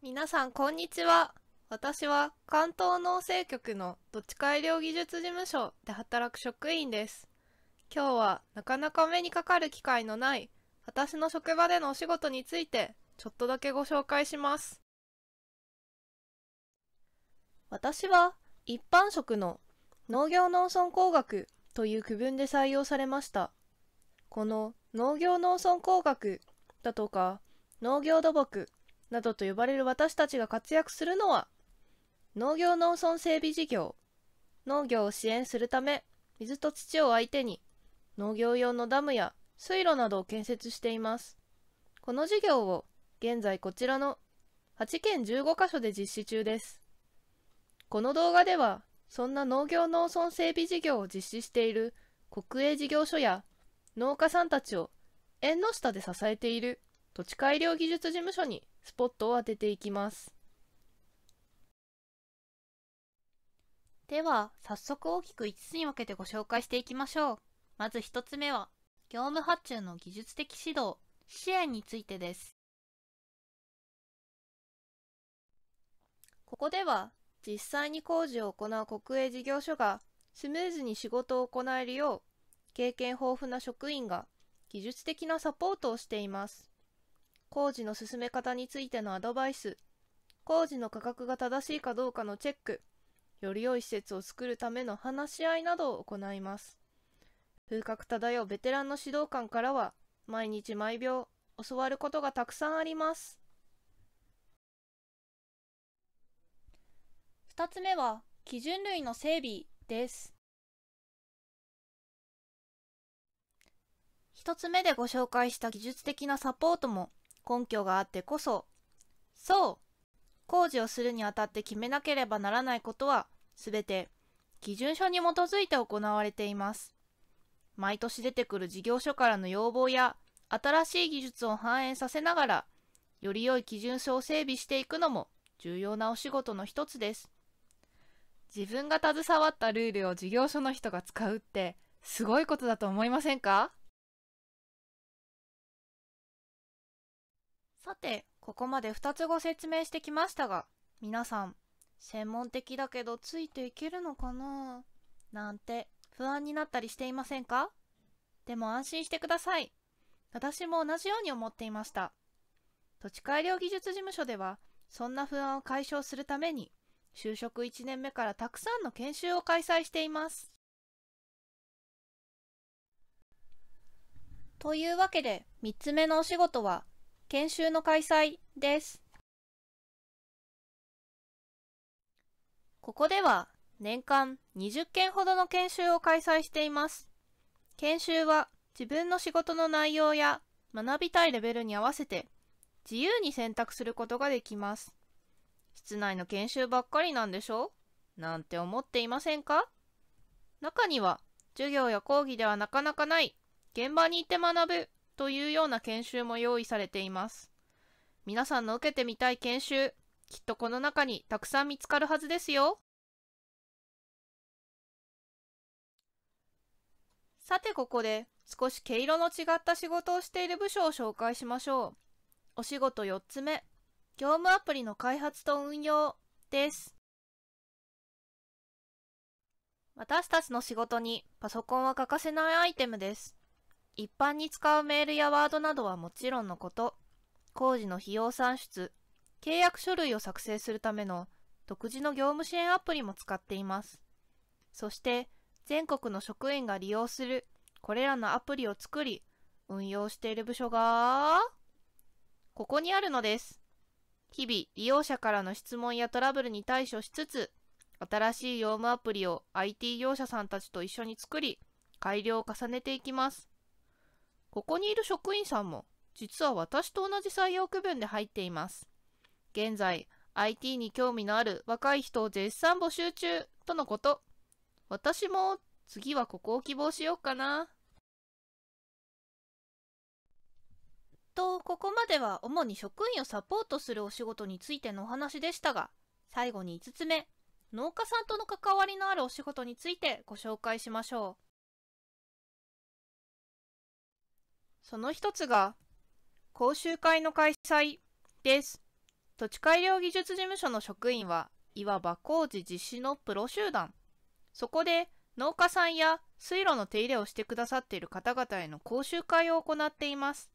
皆さんこんにちは私は関東農政局の土地改良技術事務所で働く職員です今日はなかなか目にかかる機会のない私の職場でのお仕事についてちょっとだけご紹介します私は一般職の農業農村工学という区分で採用されましたこの農業農村工学だとか農業土木などと呼ばれる私たちが活躍するのは農業農村整備事業農業を支援するため水と土を相手に農業用のダムや水路などを建設していますこの事業を現在こちらの8県15カ所で実施中ですこの動画ではそんな農業農村整備事業を実施している国営事業所や農家さんたちを縁の下で支えている土地改良技術事務所にスポットを当てていきますでは早速大きく5つに分けてご紹介していきましょうまず1つ目は業務発注の技術的指導支援についてですここでは実際に工事を行う国営事業所がスムーズに仕事を行えるよう経験豊富な職員が技術的なサポートをしています工事の進め方についてのアドバイス、工事の価格が正しいかどうかのチェック、より良い施設を作るための話し合いなどを行います。風格漂うベテランの指導官からは、毎日毎秒教わることがたくさんあります。2つ目は、基準類の整備です。1つ目でご紹介した技術的なサポートも根拠があってこそそう工事をするにあたって決めなければならないことは全て基準書に基づいて行われています毎年出てくる事業所からの要望や新しい技術を反映させながらより良い基準書を整備していくのも重要なお仕事の一つです自分が携わったルールを事業所の人が使うってすごいことだと思いませんかさて、ここまで2つご説明してきましたが、皆さん、専門的だけどついていけるのかななんて不安になったりしていませんかでも安心してください。私も同じように思っていました。土地改良技術事務所では、そんな不安を解消するために、就職1年目からたくさんの研修を開催しています。というわけで、3つ目のお仕事は、研修の開催です。ここでは年間20件ほどの研修を開催しています。研修は自分の仕事の内容や学びたいレベルに合わせて自由に選択することができます。室内の研修ばっかりなんでしょうなんて思っていませんか中には授業や講義ではなかなかない現場に行って学ぶというような研修も用意されています。皆さんの受けてみたい研修、きっとこの中にたくさん見つかるはずですよ。さてここで少し毛色の違った仕事をしている部署を紹介しましょう。お仕事4つ目、業務アプリの開発と運用です。私たちの仕事にパソコンは欠かせないアイテムです。一般に使うメールやワードなどはもちろんのこと、工事の費用算出、契約書類を作成するための独自の業務支援アプリも使っています。そして、全国の職員が利用するこれらのアプリを作り、運用している部署が、ここにあるのです。日々、利用者からの質問やトラブルに対処しつつ、新しい業務アプリを IT 業者さんたちと一緒に作り、改良を重ねていきます。ここにいる職員さんも、実は私と同じ採用区分で入っています。現在、IT に興味のある若い人を絶賛募集中とのこと。私も次はここを希望しようかな。と、ここまでは主に職員をサポートするお仕事についてのお話でしたが、最後に5つ目、農家さんとの関わりのあるお仕事についてご紹介しましょう。その一つが、講習会の開催です。土地改良技術事務所の職員はいわば工事実施のプロ集団。そこで農家さんや水路の手入れをしてくださっている方々への講習会を行っています。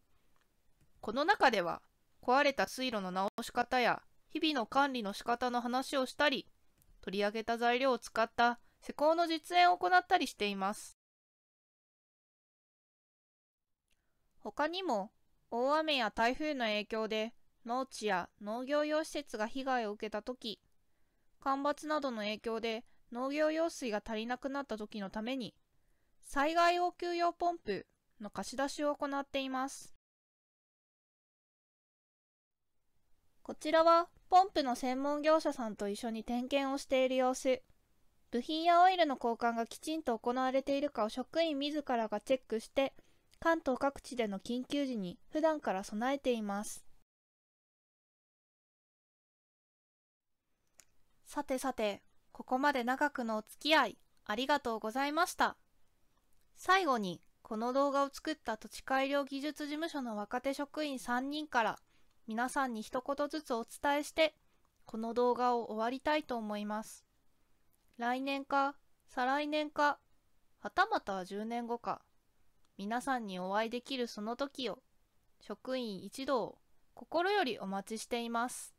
この中では壊れた水路の直し方や日々の管理の仕方の話をしたり、取り上げた材料を使った施工の実演を行ったりしています。他にも、大雨や台風の影響で農地や農業用施設が被害を受けた時、干ばつなどの影響で農業用水が足りなくなった時のために、災害応急用ポンプの貸し出しを行っています。こちらはポンプの専門業者さんと一緒に点検をしている様子。部品やオイルの交換がきちんと行われているかを職員自らがチェックして関東各地での緊急時に普段から備えています。さてさて、ここまで長くのお付き合いありがとうございました。最後に、この動画を作った土地改良技術事務所の若手職員3人から皆さんに一言ずつお伝えして、この動画を終わりたいと思います。来年か、再来年か、はたまた10年後か、皆さんにお会いできるその時を職員一同心よりお待ちしています。